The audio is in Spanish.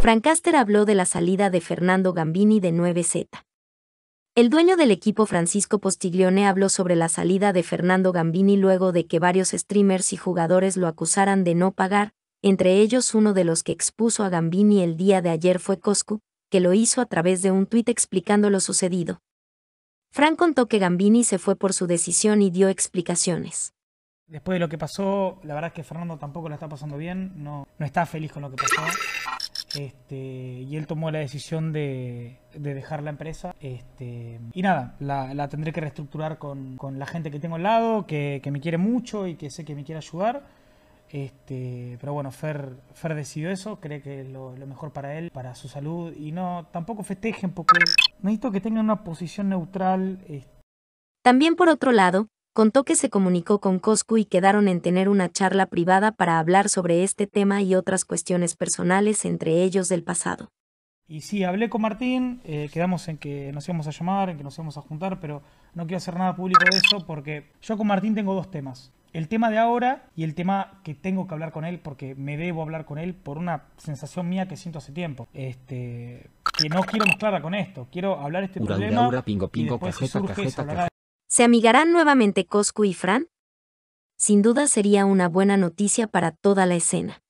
Francaster habló de la salida de Fernando Gambini de 9Z. El dueño del equipo Francisco Postiglione habló sobre la salida de Fernando Gambini luego de que varios streamers y jugadores lo acusaran de no pagar, entre ellos uno de los que expuso a Gambini el día de ayer fue Coscu, que lo hizo a través de un tuit explicando lo sucedido. Frank contó que Gambini se fue por su decisión y dio explicaciones. Después de lo que pasó, la verdad es que Fernando tampoco lo está pasando bien, no está feliz con lo que pasó. Este, y él tomó la decisión de, dejar la empresa. Este, y nada, la, tendré que reestructurar con, la gente que tengo al lado, que, me quiere mucho y que sé que me quiere ayudar. Este, pero bueno, Fer, Fer decidió eso, cree que es lo, mejor para él, para su salud. Y no, tampoco festejen porque necesito que tengan una posición neutral. También por otro lado, contó que se comunicó con Coscu y quedaron en tener una charla privada para hablar sobre este tema y otras cuestiones personales, entre ellos del pasado. Y sí, hablé con Martín, eh, quedamos en que nos íbamos a llamar, en que nos íbamos a juntar, pero no quiero hacer nada público de eso porque yo con Martín tengo dos temas. El tema de ahora y el tema que tengo que hablar con él porque me debo hablar con él por una sensación mía que siento hace tiempo. Este, que no quiero mezclarla con esto. Quiero hablar este problema. ¿Se amigarán nuevamente Coscu y Fran? Sin duda sería una buena noticia para toda la escena.